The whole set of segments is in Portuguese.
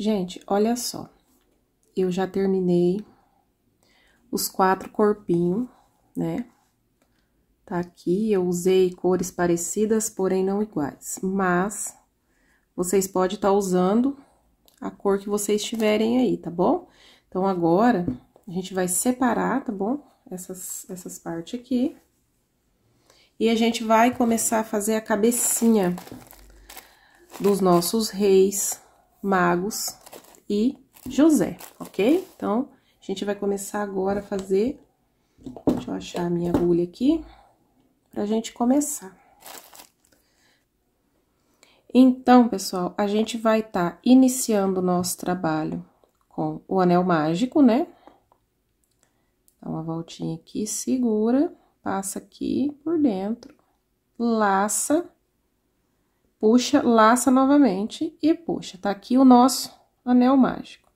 Gente, olha só. Eu já terminei os quatro corpinhos, né? Tá aqui, eu usei cores parecidas, porém não iguais. Mas, vocês podem estar tá usando a cor que vocês tiverem aí, tá bom? Então, agora, a gente vai separar, tá bom? Essas, essas partes aqui. E a gente vai começar a fazer a cabecinha dos nossos reis, Magos e José, ok? Então, a gente vai começar agora a fazer... Deixa eu achar a minha agulha aqui, pra gente começar. Então, pessoal, a gente vai estar tá iniciando o nosso trabalho com o anel mágico, né? Dá uma voltinha aqui, segura, passa aqui por dentro, laça puxa, laça novamente e puxa. Tá aqui o nosso anel mágico.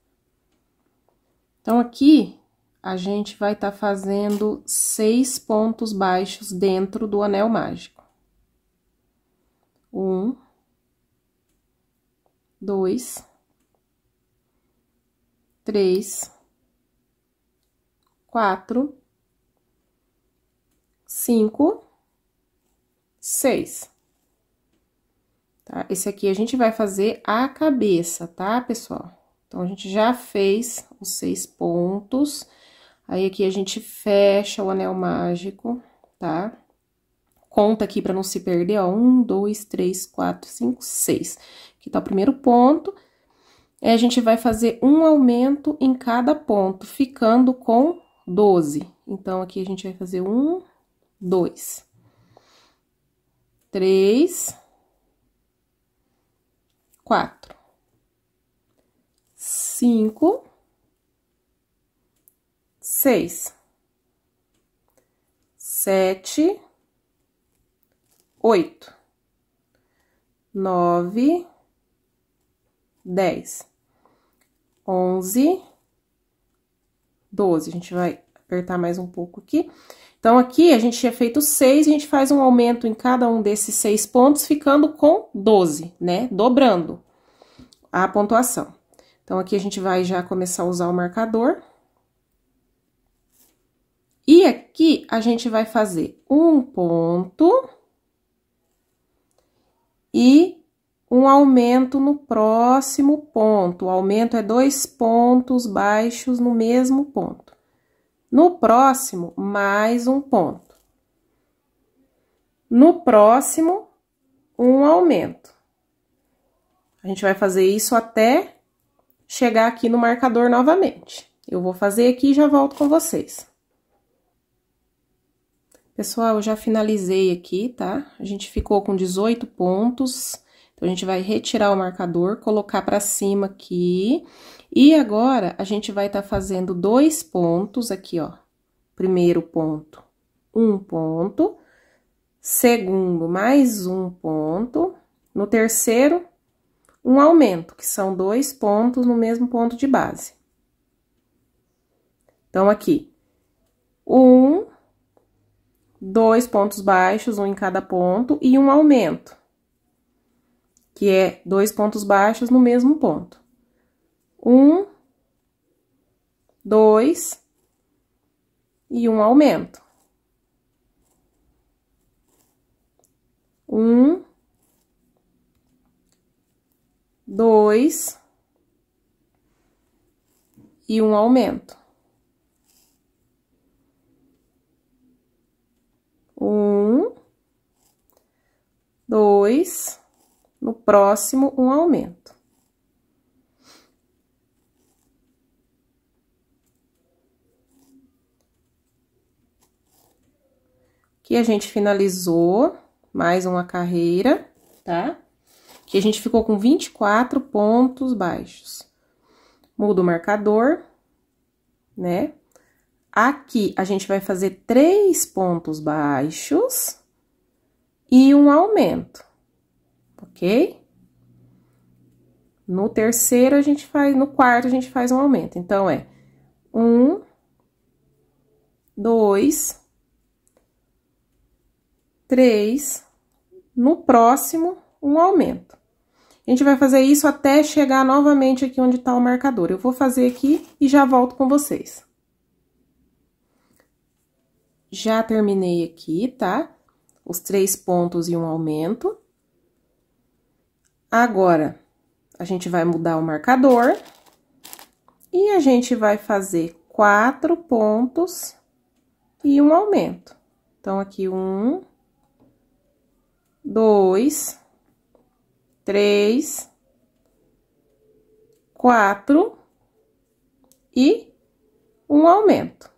Então, aqui, a gente vai estar tá fazendo seis pontos baixos dentro do anel mágico. Um, dois, três, quatro, cinco, seis. Tá? Esse aqui a gente vai fazer a cabeça, tá, pessoal? Então, a gente já fez os seis pontos. Aí, aqui a gente fecha o anel mágico, tá? Conta aqui para não se perder, ó. Um, dois, três, quatro, cinco, seis. Aqui tá o primeiro ponto. E a gente vai fazer um aumento em cada ponto, ficando com doze. Então, aqui a gente vai fazer um, dois, três, quatro, cinco, seis, sete, oito, nove, dez, onze, doze. A gente vai apertar mais um pouco aqui. Então, aqui a gente tinha feito 6, a gente faz um aumento em cada um desses seis pontos, ficando com 12, né? Dobrando a pontuação. Então, aqui a gente vai já começar a usar o marcador. E aqui a gente vai fazer um ponto e um aumento no próximo ponto. O aumento é dois pontos baixos no mesmo ponto. No próximo, mais um ponto. No próximo, um aumento. A gente vai fazer isso até chegar aqui no marcador novamente. Eu vou fazer aqui e já volto com vocês. Pessoal, eu já finalizei aqui, tá? A gente ficou com 18 pontos. Então, a gente vai retirar o marcador, colocar para cima aqui e agora, a gente vai estar tá fazendo dois pontos aqui, ó. Primeiro ponto, um ponto. Segundo, mais um ponto. No terceiro, um aumento, que são dois pontos no mesmo ponto de base. Então, aqui, um, dois pontos baixos, um em cada ponto, e um aumento, que é dois pontos baixos no mesmo ponto um, dois e um aumento. Um, dois e um aumento. Um, dois, no próximo, um aumento. E a gente finalizou mais uma carreira, tá? Que a gente ficou com 24 pontos baixos. Muda o marcador, né? Aqui, a gente vai fazer três pontos baixos e um aumento, ok? No terceiro, a gente faz... No quarto, a gente faz um aumento. Então, é um, dois, três, no próximo, um aumento. A gente vai fazer isso até chegar novamente aqui onde está o marcador. Eu vou fazer aqui e já volto com vocês. Já terminei aqui, tá? Os três pontos e um aumento. Agora, a gente vai mudar o marcador. E a gente vai fazer quatro pontos e um aumento. Então, aqui um, dois, três, quatro e um aumento.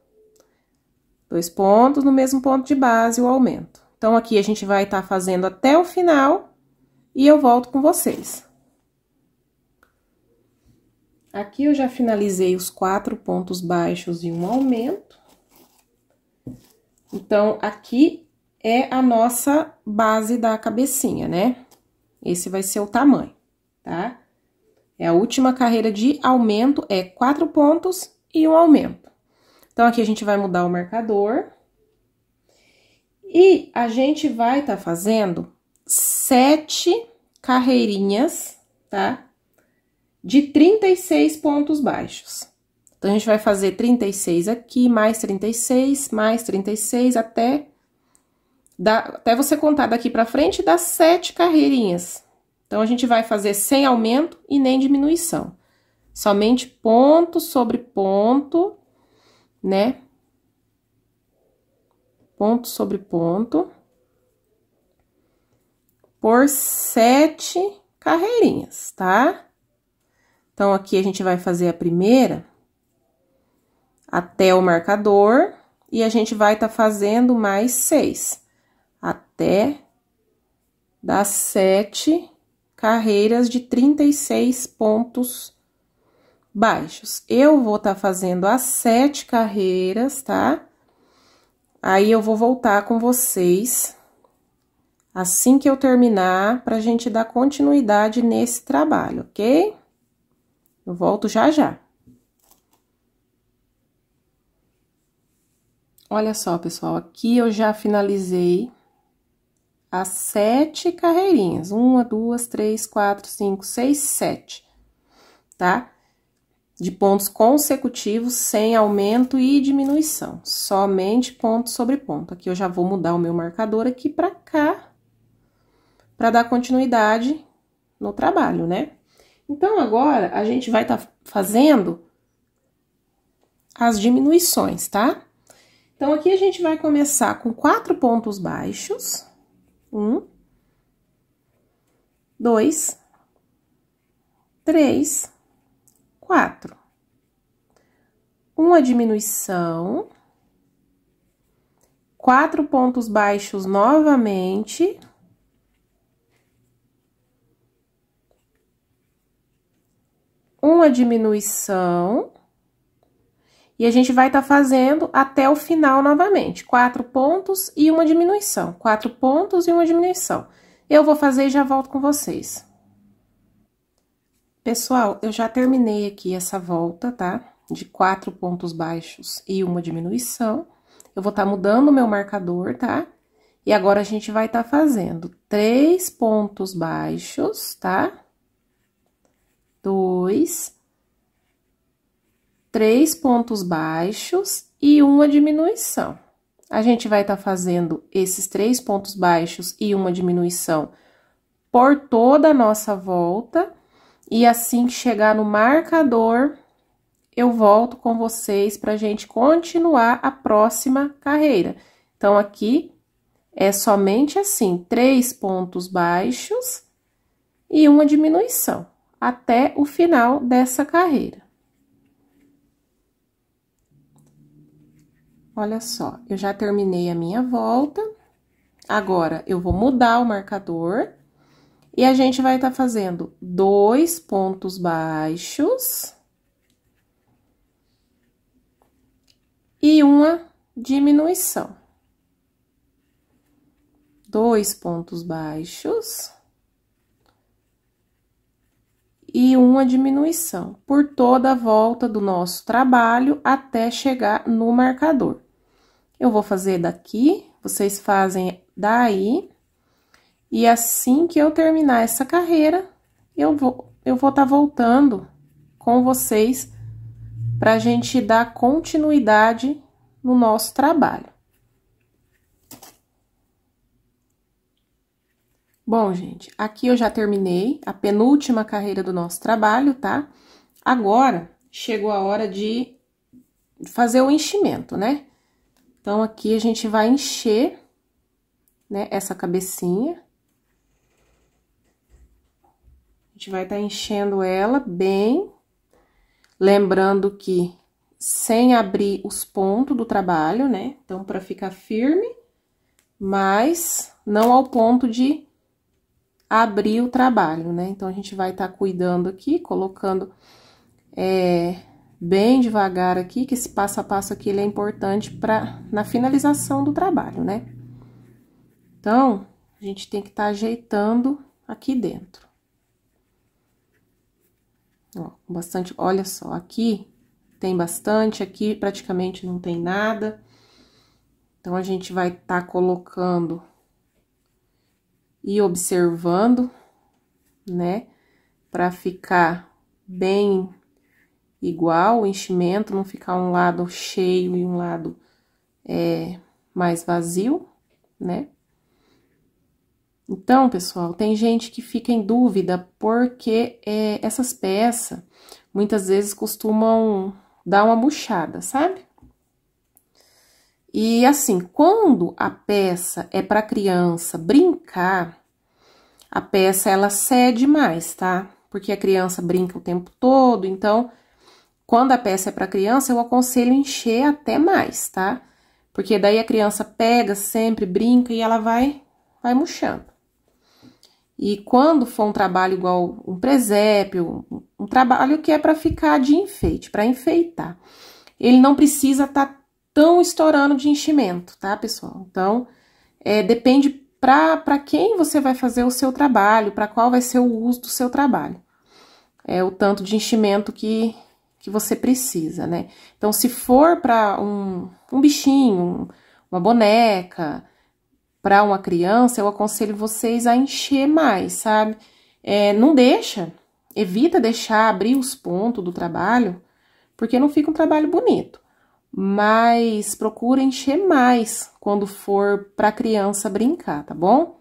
Dois pontos no mesmo ponto de base, o aumento. Então, aqui a gente vai estar tá fazendo até o final e eu volto com vocês. Aqui eu já finalizei os quatro pontos baixos e um aumento. Então, aqui é a nossa base da cabecinha, né? Esse vai ser o tamanho, tá? É a última carreira de aumento, é quatro pontos e um aumento. Então, aqui a gente vai mudar o marcador. E a gente vai estar tá fazendo sete carreirinhas, tá? De 36 pontos baixos. Então, a gente vai fazer 36 aqui, mais 36, mais 36, até até você contar daqui para frente, dá sete carreirinhas. Então, a gente vai fazer sem aumento e nem diminuição. Somente ponto sobre ponto, né? Ponto sobre ponto. Por sete carreirinhas, tá? Então, aqui a gente vai fazer a primeira até o marcador. E a gente vai estar tá fazendo mais seis até das sete carreiras de 36 pontos baixos. Eu vou estar tá fazendo as sete carreiras, tá? Aí eu vou voltar com vocês assim que eu terminar, pra gente dar continuidade nesse trabalho, ok? Eu volto já já. Olha só, pessoal, aqui eu já finalizei as sete carreirinhas. Uma, duas, três, quatro, cinco, seis, sete, tá? De pontos consecutivos, sem aumento e diminuição. Somente ponto sobre ponto. Aqui eu já vou mudar o meu marcador aqui para cá, para dar continuidade no trabalho, né? Então, agora, a gente vai estar tá fazendo as diminuições, tá? Então, aqui a gente vai começar com quatro pontos baixos um, dois, três, quatro. Uma diminuição, quatro pontos baixos novamente. Uma diminuição. E a gente vai estar tá fazendo até o final novamente, quatro pontos e uma diminuição, quatro pontos e uma diminuição. Eu vou fazer e já volto com vocês. Pessoal, eu já terminei aqui essa volta, tá? De quatro pontos baixos e uma diminuição. Eu vou estar tá mudando o meu marcador, tá? E agora a gente vai estar tá fazendo três pontos baixos, tá? Dois, três pontos baixos e uma diminuição. A gente vai estar tá fazendo esses três pontos baixos e uma diminuição por toda a nossa volta. E assim que chegar no marcador, eu volto com vocês para a gente continuar a próxima carreira. Então, aqui é somente assim, três pontos baixos e uma diminuição até o final dessa carreira. Olha só, eu já terminei a minha volta. Agora, eu vou mudar o marcador. E a gente vai estar tá fazendo dois pontos baixos. E uma diminuição. Dois pontos baixos. E uma diminuição por toda a volta do nosso trabalho até chegar no marcador. Eu vou fazer daqui, vocês fazem daí. E assim que eu terminar essa carreira, eu vou eu vou estar tá voltando com vocês para a gente dar continuidade no nosso trabalho. Bom, gente, aqui eu já terminei a penúltima carreira do nosso trabalho, tá? Agora, chegou a hora de fazer o enchimento, né? Então, aqui a gente vai encher, né, essa cabecinha. A gente vai estar tá enchendo ela bem, lembrando que sem abrir os pontos do trabalho, né? Então, para ficar firme, mas não ao ponto de abrir o trabalho, né? Então, a gente vai estar tá cuidando aqui, colocando é, bem devagar aqui, que esse passo a passo aqui ele é importante para na finalização do trabalho, né? Então, a gente tem que estar tá ajeitando aqui dentro. Ó, bastante, olha só, aqui tem bastante, aqui praticamente não tem nada. Então, a gente vai estar tá colocando e observando, né? Pra ficar bem igual o enchimento, não ficar um lado cheio e um lado é, mais vazio, né? Então, pessoal, tem gente que fica em dúvida porque é, essas peças muitas vezes costumam dar uma murchada, sabe? E assim, quando a peça é para criança brincar, a peça ela cede mais, tá? Porque a criança brinca o tempo todo, então quando a peça é para criança, eu aconselho encher até mais, tá? Porque daí a criança pega sempre, brinca e ela vai, vai murchando. E quando for um trabalho igual um presépio, um, trabalho que é para ficar de enfeite, para enfeitar, ele não precisa estar tá tão estourando de enchimento, tá, pessoal? Então, é, depende para quem você vai fazer o seu trabalho, para qual vai ser o uso do seu trabalho. É o tanto de enchimento que, que você precisa, né? Então, se for para um, um bichinho, um, uma boneca, para uma criança, eu aconselho vocês a encher mais, sabe? É, não deixa, evita deixar abrir os pontos do trabalho, porque não fica um trabalho bonito. Mas procura encher mais quando for para a criança brincar, tá bom?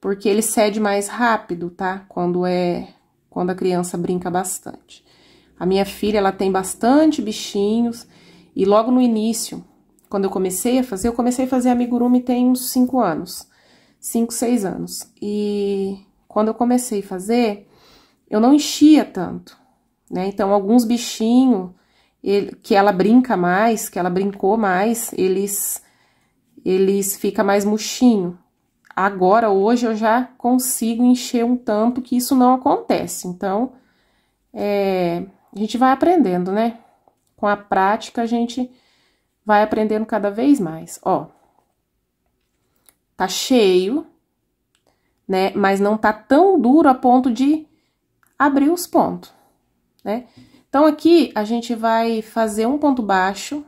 Porque ele cede mais rápido, tá? Quando é quando a criança brinca bastante. A minha filha, ela tem bastante bichinhos e logo no início, quando eu comecei a fazer, eu comecei a fazer amigurumi tem uns 5 anos, 5, 6 anos. E quando eu comecei a fazer, eu não enchia tanto, né? Então, alguns bichinhos que ela brinca mais, que ela brincou mais, eles eles fica mais murchinho. Agora, hoje, eu já consigo encher um tanto que isso não acontece. Então, é, a gente vai aprendendo, né? Com a prática, a gente vai aprendendo cada vez mais. Ó, tá cheio, né? Mas não tá tão duro a ponto de abrir os pontos, né? Então, aqui a gente vai fazer um ponto baixo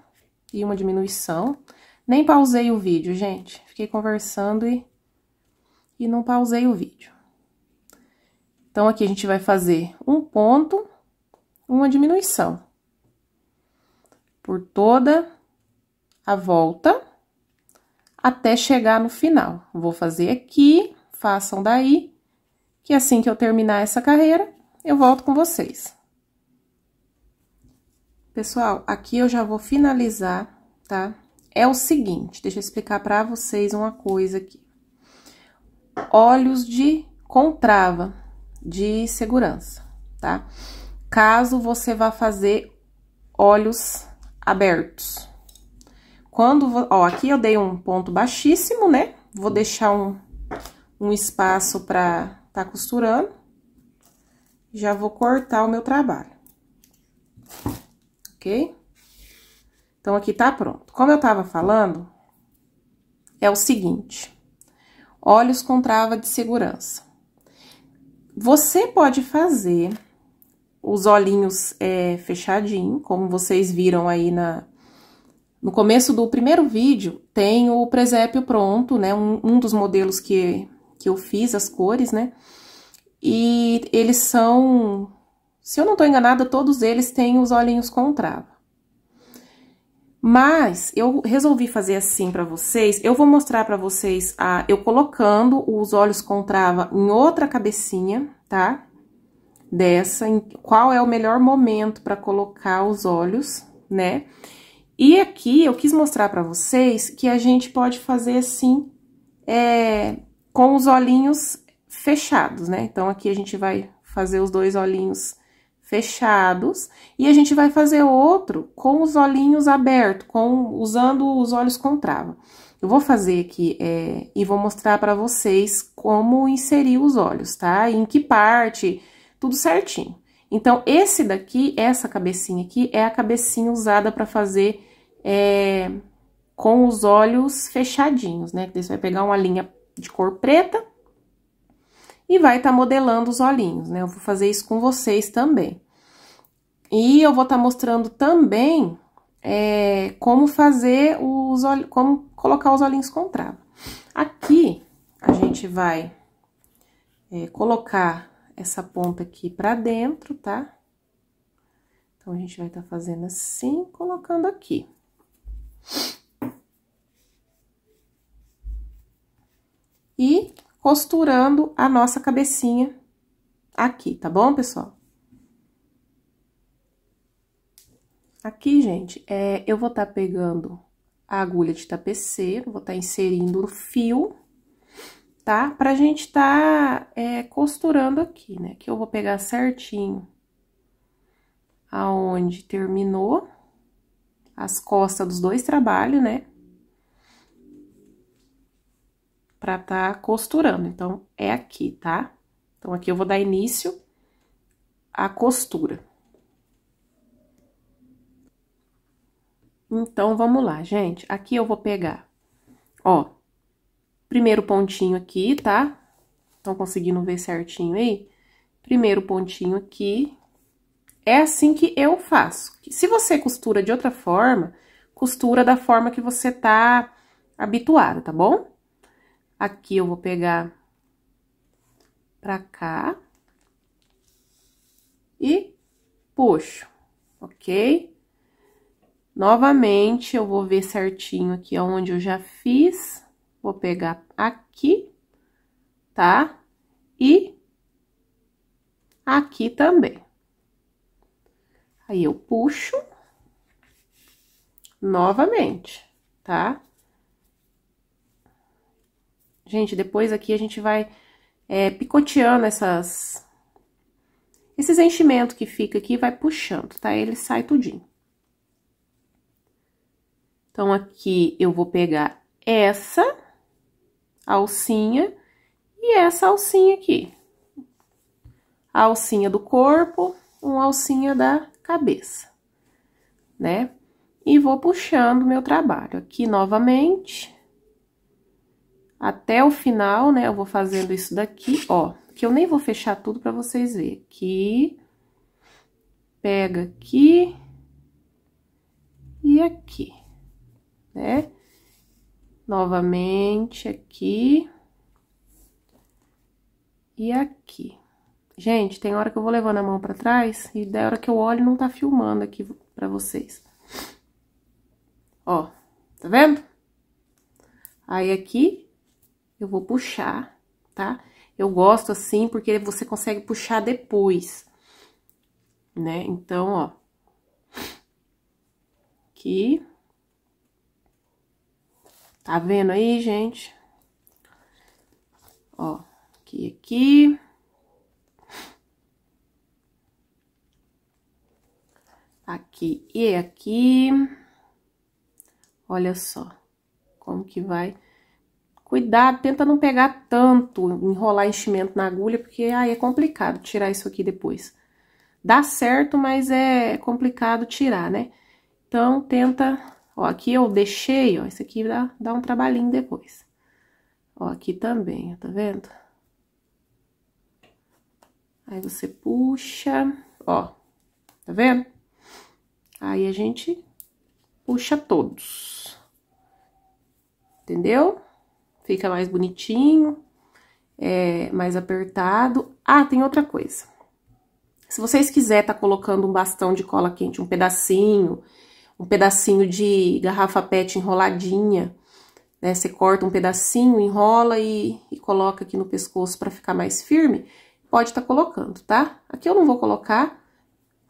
e uma diminuição. Nem pausei o vídeo, gente. Fiquei conversando e, e não pausei o vídeo. Então, aqui a gente vai fazer um ponto uma diminuição. Por toda a volta, até chegar no final. Vou fazer aqui, façam daí, que assim que eu terminar essa carreira, eu volto com vocês. Pessoal, aqui eu já vou finalizar, tá? É o seguinte, deixa eu explicar para vocês uma coisa aqui. Olhos de contrava de segurança, tá? Tá? caso você vá fazer olhos abertos. Quando, ó, aqui eu dei um ponto baixíssimo, né? Vou deixar um, um espaço para tá costurando. Já vou cortar o meu trabalho. Ok? Então, aqui tá pronto. Como eu tava falando, é o seguinte. Olhos com trava de segurança. Você pode fazer os olhinhos é, fechadinho, como vocês viram aí na, no começo do primeiro vídeo, tem o presépio pronto, né? Um, um dos modelos que, que eu fiz, as cores, né? E eles são, se eu não estou enganada, todos eles têm os olhinhos com trava. Mas eu resolvi fazer assim para vocês. Eu vou mostrar para vocês a eu colocando os olhos com trava em outra cabecinha, tá? dessa, qual é o melhor momento para colocar os olhos, né? E aqui eu quis mostrar para vocês que a gente pode fazer assim, é, com os olhinhos fechados, né? Então, aqui a gente vai fazer os dois olhinhos fechados e a gente vai fazer outro com os olhinhos abertos, com, usando os olhos com trava. Eu vou fazer aqui é, e vou mostrar para vocês como inserir os olhos, tá? Em que parte tudo certinho. Então, esse daqui, essa cabecinha aqui, é a cabecinha usada para fazer é, com os olhos fechadinhos, né? Você vai pegar uma linha de cor preta e vai estar tá modelando os olhinhos, né? Eu vou fazer isso com vocês também. E eu vou estar tá mostrando também é, como fazer os olhos, como colocar os olhinhos com trava. Aqui, a gente vai é, colocar essa ponta aqui pra dentro, tá? Então, a gente vai tá fazendo assim, colocando aqui. E costurando a nossa cabecinha aqui, tá bom, pessoal? Aqui, gente, é, eu vou estar tá pegando a agulha de tapeceiro, vou estar tá inserindo o fio tá? Pra gente tá é, costurando aqui, né? Que eu vou pegar certinho aonde terminou as costas dos dois trabalhos, né? Pra tá costurando. Então, é aqui, tá? Então, aqui eu vou dar início à costura. Então, vamos lá, gente. Aqui eu vou pegar, ó, Primeiro pontinho aqui, tá? Estão conseguindo ver certinho aí? Primeiro pontinho aqui. É assim que eu faço. Se você costura de outra forma, costura da forma que você tá habituada, tá bom? Aqui eu vou pegar pra cá. E puxo, ok? Novamente, eu vou ver certinho aqui onde eu já fiz. Vou pegar aqui, tá? E aqui também. Aí, eu puxo novamente, tá? Gente, depois aqui a gente vai é, picoteando essas... Esses enchimentos que fica aqui, vai puxando, tá? Ele sai tudinho. Então, aqui eu vou pegar essa alcinha e essa alcinha aqui. A alcinha do corpo, uma alcinha da cabeça, né? E vou puxando meu trabalho aqui novamente, até o final, né? Eu vou fazendo isso daqui, ó, que eu nem vou fechar tudo para vocês verem. Aqui, pega aqui e aqui, né? novamente aqui e aqui. Gente, tem hora que eu vou levando a mão pra trás e da hora que eu olho não tá filmando aqui pra vocês. Ó, tá vendo? Aí aqui eu vou puxar, tá? Eu gosto assim porque você consegue puxar depois, né? Então, ó. Aqui. Tá vendo aí, gente? Ó, aqui, aqui. Aqui e aqui. Olha só como que vai. Cuidado, tenta não pegar tanto, enrolar enchimento na agulha, porque aí é complicado tirar isso aqui depois. Dá certo, mas é complicado tirar, né? Então, tenta Ó, aqui eu deixei, ó, isso aqui dá, dá um trabalhinho depois. Ó, aqui também, tá vendo? Aí você puxa, ó, tá vendo? Aí a gente puxa todos. Entendeu? Fica mais bonitinho, é, mais apertado. Ah, tem outra coisa. Se vocês quiserem tá colocando um bastão de cola quente, um pedacinho um pedacinho de garrafa PET enroladinha, né? Você corta um pedacinho, enrola e, e coloca aqui no pescoço para ficar mais firme. Pode estar tá colocando, tá? Aqui eu não vou colocar.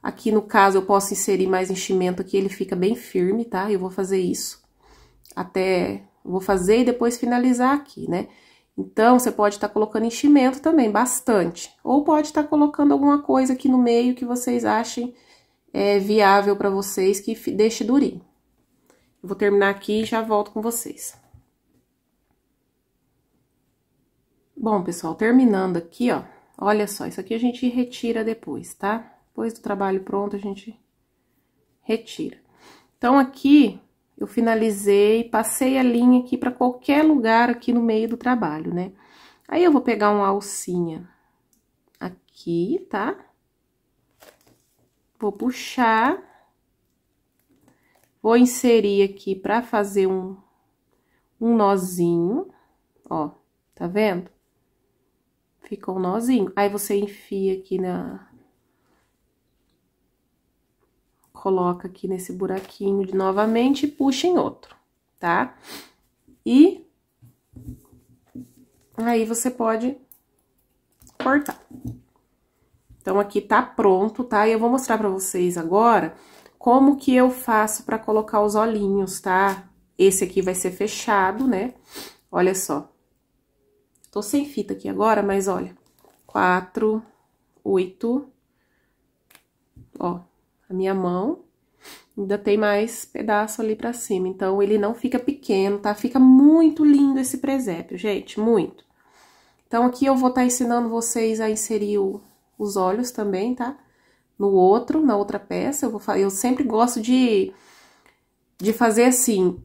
Aqui, no caso, eu posso inserir mais enchimento aqui, ele fica bem firme, tá? Eu vou fazer isso até... Vou fazer e depois finalizar aqui, né? Então, você pode estar tá colocando enchimento também, bastante. Ou pode estar tá colocando alguma coisa aqui no meio que vocês achem é, viável para vocês que deixe durinho. vou terminar aqui e já volto com vocês. Bom, pessoal, terminando aqui, ó. Olha só, isso aqui a gente retira depois, tá? Depois do trabalho pronto, a gente retira. Então, aqui, eu finalizei, passei a linha aqui para qualquer lugar aqui no meio do trabalho, né? Aí, eu vou pegar uma alcinha aqui, tá? Vou puxar. Vou inserir aqui pra fazer um, um nozinho, ó, tá vendo? Ficou um nozinho. Aí, você enfia aqui na... Coloca aqui nesse buraquinho de novamente e puxa em outro, tá? E... Aí, você pode cortar. Então, aqui tá pronto, tá? E eu vou mostrar pra vocês agora como que eu faço pra colocar os olhinhos, tá? Esse aqui vai ser fechado, né? Olha só. Tô sem fita aqui agora, mas olha. Quatro, oito, ó, a minha mão. Ainda tem mais pedaço ali pra cima, então ele não fica pequeno, tá? Fica muito lindo esse presépio, gente, muito. Então, aqui eu vou estar tá ensinando vocês a inserir o os olhos também, tá? No outro, na outra peça, eu, vou, eu sempre gosto de, de fazer assim,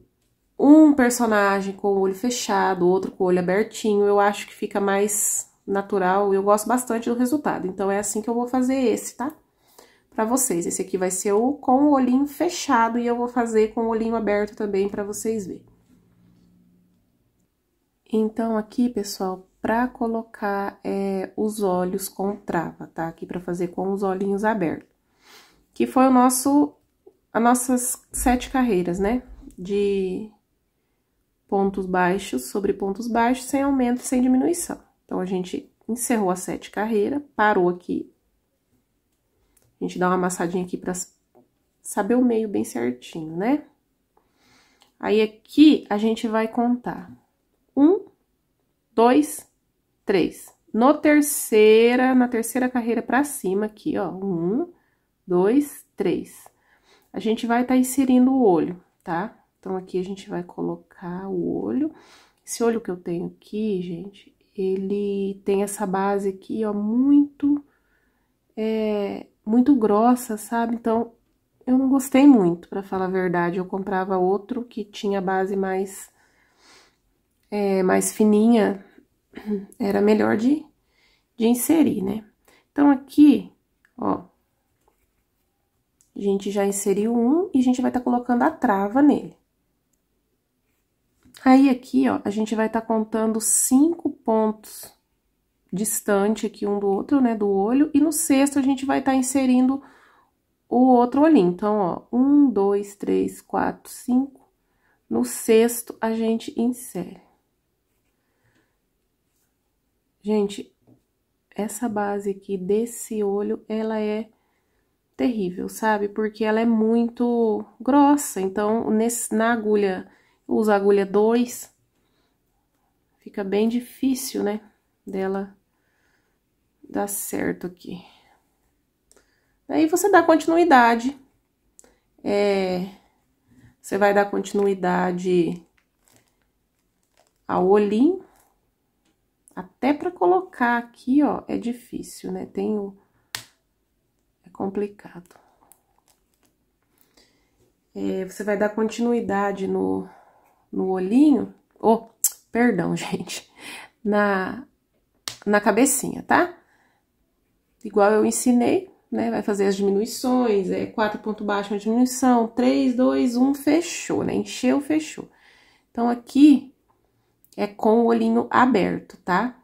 um personagem com o olho fechado, outro com o olho abertinho, eu acho que fica mais natural, eu gosto bastante do resultado. Então, é assim que eu vou fazer esse, tá? Pra vocês, esse aqui vai ser o com o olhinho fechado e eu vou fazer com o olhinho aberto também pra vocês verem. Então, aqui, pessoal, para colocar é, os olhos com trava, tá? Aqui para fazer com os olhinhos abertos. Que foi o nosso, as nossas sete carreiras, né? De pontos baixos sobre pontos baixos, sem aumento, sem diminuição. Então, a gente encerrou a sete carreira, parou aqui. A gente dá uma amassadinha aqui para saber o meio bem certinho, né? Aí, aqui, a gente vai contar. Um, dois, três. No terceira, na terceira carreira para cima aqui, ó, um, dois, três. A gente vai estar tá inserindo o olho, tá? Então, aqui a gente vai colocar o olho. Esse olho que eu tenho aqui, gente, ele tem essa base aqui, ó, muito, é, muito grossa, sabe? Então, eu não gostei muito, para falar a verdade. Eu comprava outro que tinha base mais, é, mais fininha, era melhor de, de inserir, né? Então, aqui, ó, a gente já inseriu um e a gente vai estar tá colocando a trava nele. Aí, aqui, ó, a gente vai estar tá contando cinco pontos distante aqui um do outro, né, do olho, e no sexto a gente vai estar tá inserindo o outro olhinho. Então, ó, um, dois, três, quatro, cinco, no sexto a gente insere. Gente, essa base aqui desse olho, ela é terrível, sabe? Porque ela é muito grossa, então nesse, na agulha, usa agulha 2, fica bem difícil, né, dela dar certo aqui. Aí você dá continuidade, é, você vai dar continuidade ao olhinho, até para colocar aqui, ó, é difícil, né? Tem o... É complicado. É, você vai dar continuidade no, no olhinho... Oh, perdão, gente. Na, na cabecinha, tá? Igual eu ensinei, né? Vai fazer as diminuições, é quatro ponto baixo, uma diminuição, três, dois, um, fechou, né? Encheu, fechou. Então, aqui, é com o olhinho aberto, tá?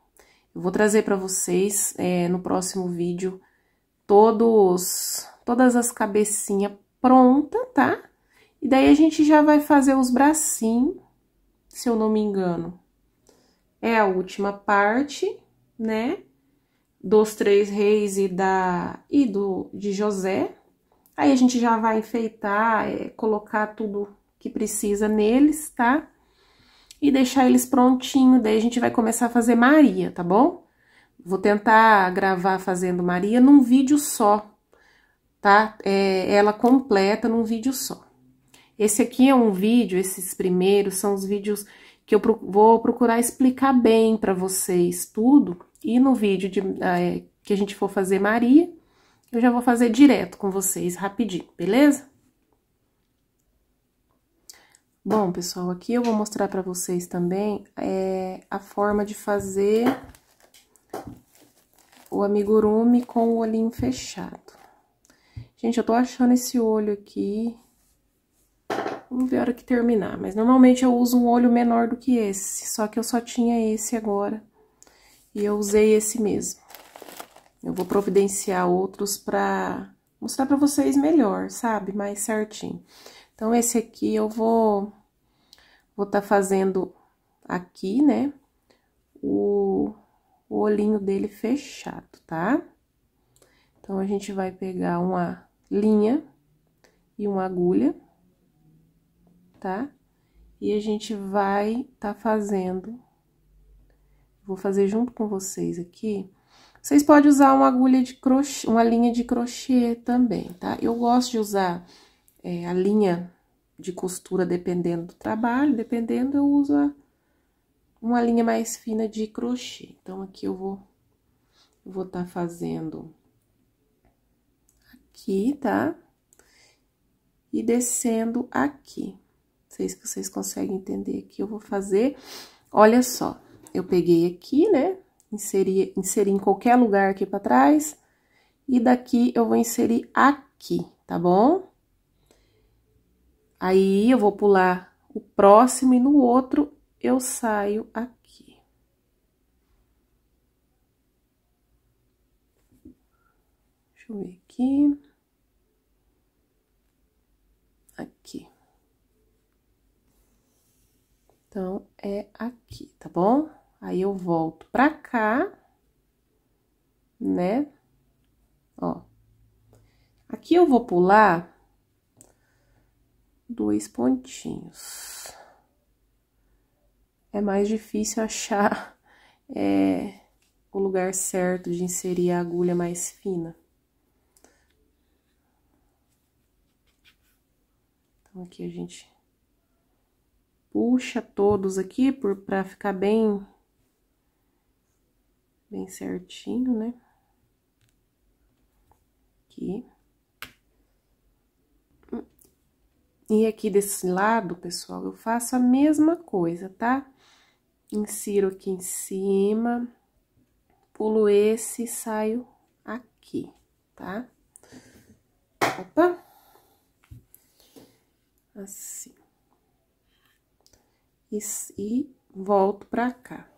Eu vou trazer para vocês é, no próximo vídeo todos, todas as cabecinhas prontas, tá? E daí a gente já vai fazer os bracinhos, se eu não me engano. É a última parte, né? Dos três reis e da e do de José. Aí a gente já vai enfeitar, é, colocar tudo que precisa neles, tá? e deixar eles prontinho, daí a gente vai começar a fazer Maria, tá bom? Vou tentar gravar fazendo Maria num vídeo só, tá? É, ela completa num vídeo só. Esse aqui é um vídeo, esses primeiros são os vídeos que eu pro, vou procurar explicar bem para vocês tudo. E no vídeo de, ah, é, que a gente for fazer Maria, eu já vou fazer direto com vocês, rapidinho, beleza? Bom, pessoal, aqui eu vou mostrar para vocês também é, a forma de fazer o amigurumi com o olhinho fechado. Gente, eu tô achando esse olho aqui... Vamos ver a hora que terminar, mas normalmente eu uso um olho menor do que esse, só que eu só tinha esse agora e eu usei esse mesmo. Eu vou providenciar outros pra mostrar pra vocês melhor, sabe? Mais certinho. Então, esse aqui eu vou vou estar tá fazendo aqui, né, o, o olhinho dele fechado, tá? Então, a gente vai pegar uma linha e uma agulha, tá? E a gente vai tá fazendo, vou fazer junto com vocês aqui. Vocês podem usar uma agulha de crochê, uma linha de crochê também, tá? Eu gosto de usar é, a linha de costura dependendo do trabalho, dependendo, eu uso a, uma linha mais fina de crochê. Então, aqui eu vou, vou estar tá fazendo aqui, tá? E descendo aqui. Não sei se vocês conseguem entender aqui, eu vou fazer... Olha só, eu peguei aqui, né? Inseri, inseri em qualquer lugar aqui pra trás. E daqui eu vou inserir aqui, tá bom? Aí eu vou pular o próximo e no outro eu saio aqui. Deixa eu ver aqui. Aqui. Então, é aqui, tá bom? Aí eu volto pra cá, né? Ó. Aqui eu vou pular dois pontinhos. É mais difícil achar é, o lugar certo de inserir a agulha mais fina. Então, aqui a gente puxa todos aqui para ficar bem, bem certinho, né? Aqui. E aqui desse lado, pessoal, eu faço a mesma coisa, tá? Insiro aqui em cima, pulo esse e saio aqui, tá? Opa! Assim. E, e volto pra cá.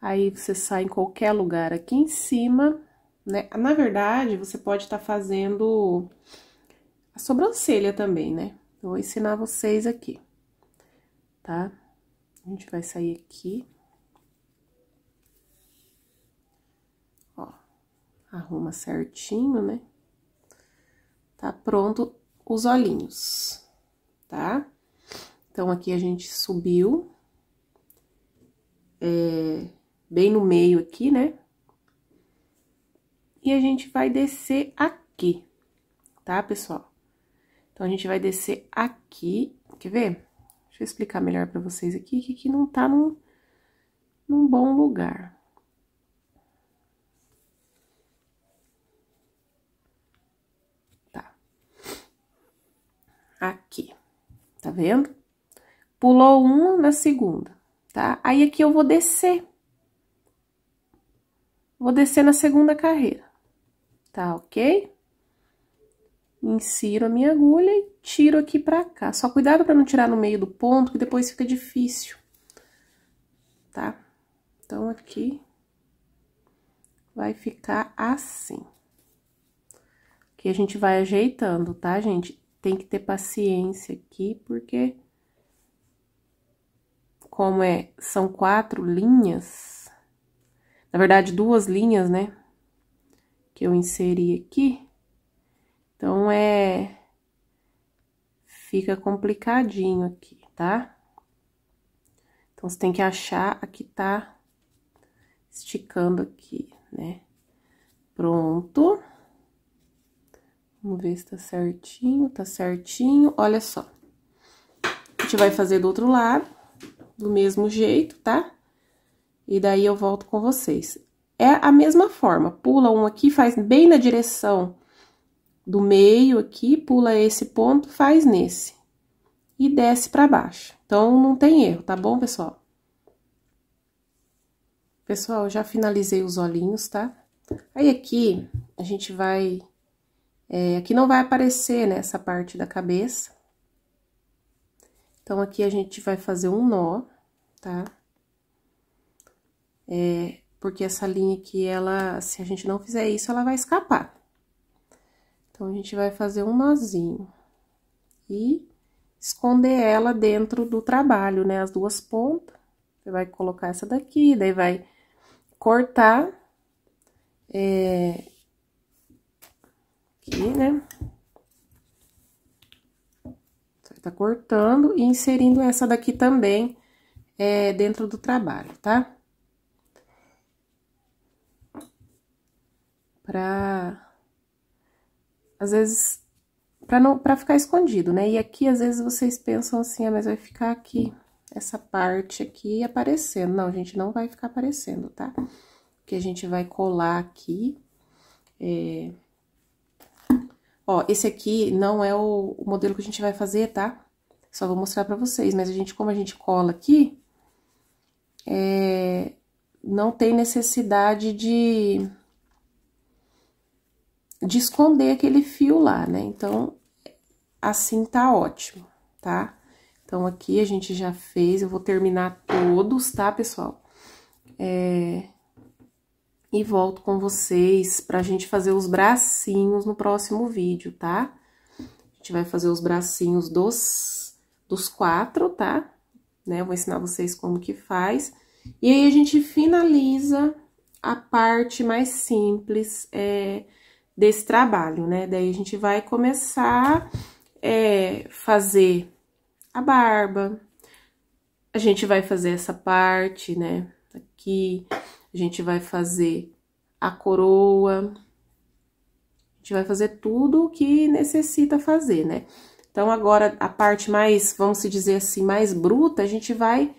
Aí, você sai em qualquer lugar aqui em cima né? Na verdade, você pode estar tá fazendo a sobrancelha também, né? Eu vou ensinar vocês aqui, tá? A gente vai sair aqui. Ó, arruma certinho, né? Tá pronto os olhinhos, tá? Então, aqui a gente subiu, é, bem no meio aqui, né? e a gente vai descer aqui, tá, pessoal? Então, a gente vai descer aqui, quer ver? Deixa eu explicar melhor pra vocês aqui, que aqui não tá num, num bom lugar. Tá. Aqui, tá vendo? Pulou um na segunda, tá? Aí aqui eu vou descer. Vou descer na segunda carreira tá ok? Insiro a minha agulha e tiro aqui pra cá. Só cuidado pra não tirar no meio do ponto, que depois fica difícil, tá? Então, aqui vai ficar assim. Aqui a gente vai ajeitando, tá, gente? Tem que ter paciência aqui, porque como é, são quatro linhas, na verdade, duas linhas, né? que eu inseri aqui. Então, é... Fica complicadinho aqui, tá? Então, você tem que achar a que tá esticando aqui, né? Pronto. Vamos ver se tá certinho, tá certinho. Olha só. A gente vai fazer do outro lado, do mesmo jeito, tá? E daí eu volto com vocês é a mesma forma. Pula um aqui, faz bem na direção do meio aqui, pula esse ponto, faz nesse. E desce para baixo. Então, não tem erro, tá bom, pessoal? Pessoal, eu já finalizei os olhinhos, tá? Aí aqui, a gente vai... É, aqui não vai aparecer, né, essa parte da cabeça. Então, aqui a gente vai fazer um nó, tá? É, porque essa linha aqui, ela, se a gente não fizer isso, ela vai escapar. Então, a gente vai fazer um nozinho. E esconder ela dentro do trabalho, né? As duas pontas. Você vai colocar essa daqui, daí vai cortar. É, aqui, né? Você tá cortando e inserindo essa daqui também é, dentro do trabalho, tá? para às vezes para não para ficar escondido, né? E aqui às vezes vocês pensam assim, ah, mas vai ficar aqui essa parte aqui aparecendo. Não, gente, não vai ficar aparecendo, tá? Que a gente vai colar aqui. É... Ó, esse aqui não é o, o modelo que a gente vai fazer, tá? Só vou mostrar pra vocês, mas a gente, como a gente cola aqui, é... não tem necessidade de de esconder aquele fio lá, né? Então, assim tá ótimo, tá? Então, aqui a gente já fez, eu vou terminar todos, tá, pessoal? É... E volto com vocês pra gente fazer os bracinhos no próximo vídeo, tá? A gente vai fazer os bracinhos dos, dos quatro, tá? Né? Eu vou ensinar vocês como que faz. E aí, a gente finaliza a parte mais simples, é desse trabalho, né? Daí a gente vai começar é, fazer a barba, a gente vai fazer essa parte, né? Aqui, a gente vai fazer a coroa, a gente vai fazer tudo o que necessita fazer, né? Então, agora, a parte mais, vamos se dizer assim, mais bruta, a gente vai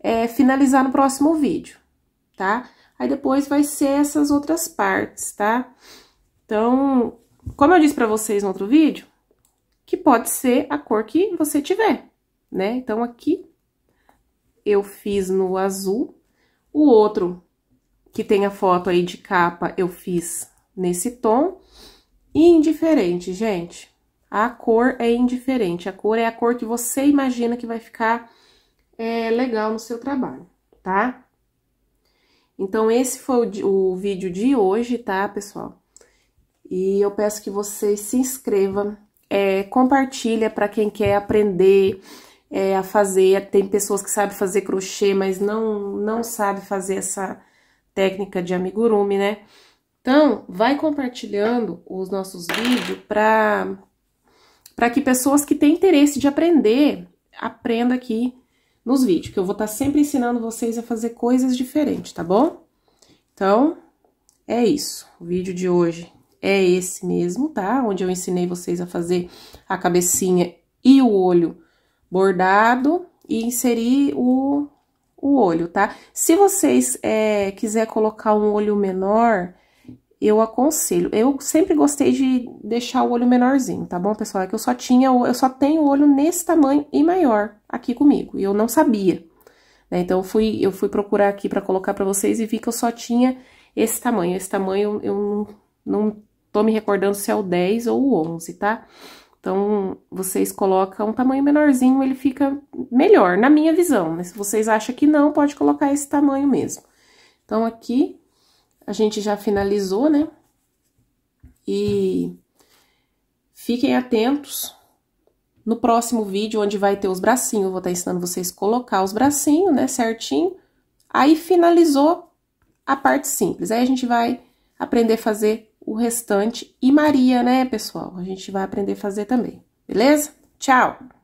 é, finalizar no próximo vídeo, tá? Aí, depois vai ser essas outras partes, tá? Tá? Então, como eu disse para vocês no outro vídeo, que pode ser a cor que você tiver, né? Então, aqui eu fiz no azul, o outro que tem a foto aí de capa eu fiz nesse tom, indiferente, gente. A cor é indiferente, a cor é a cor que você imagina que vai ficar é, legal no seu trabalho, tá? Então, esse foi o, o vídeo de hoje, tá, pessoal? E eu peço que você se inscreva, é, compartilha para quem quer aprender é, a fazer. Tem pessoas que sabem fazer crochê, mas não, não sabe fazer essa técnica de amigurumi, né? Então, vai compartilhando os nossos vídeos para para que pessoas que têm interesse de aprender, aprenda aqui nos vídeos, que eu vou estar tá sempre ensinando vocês a fazer coisas diferentes, tá bom? Então, é isso, o vídeo de hoje é esse mesmo, tá? Onde eu ensinei vocês a fazer a cabecinha e o olho bordado e inserir o, o olho, tá? Se vocês é, quiser colocar um olho menor, eu aconselho. Eu sempre gostei de deixar o olho menorzinho, tá bom, pessoal? É que eu só tinha, eu só tenho o olho nesse tamanho e maior aqui comigo, e eu não sabia. Né? Então, eu fui, eu fui procurar aqui para colocar para vocês e vi que eu só tinha esse tamanho. Esse tamanho eu, eu não, não tô me recordando se é o 10 ou o 11, tá? Então, vocês colocam um tamanho menorzinho, ele fica melhor, na minha visão, né? Se vocês acham que não, pode colocar esse tamanho mesmo. Então, aqui, a gente já finalizou, né? E fiquem atentos no próximo vídeo, onde vai ter os bracinhos. Eu vou estar ensinando vocês a colocar os bracinhos, né, certinho. Aí, finalizou a parte simples. Aí, a gente vai aprender a fazer o restante e Maria, né, pessoal? A gente vai aprender a fazer também, beleza? Tchau!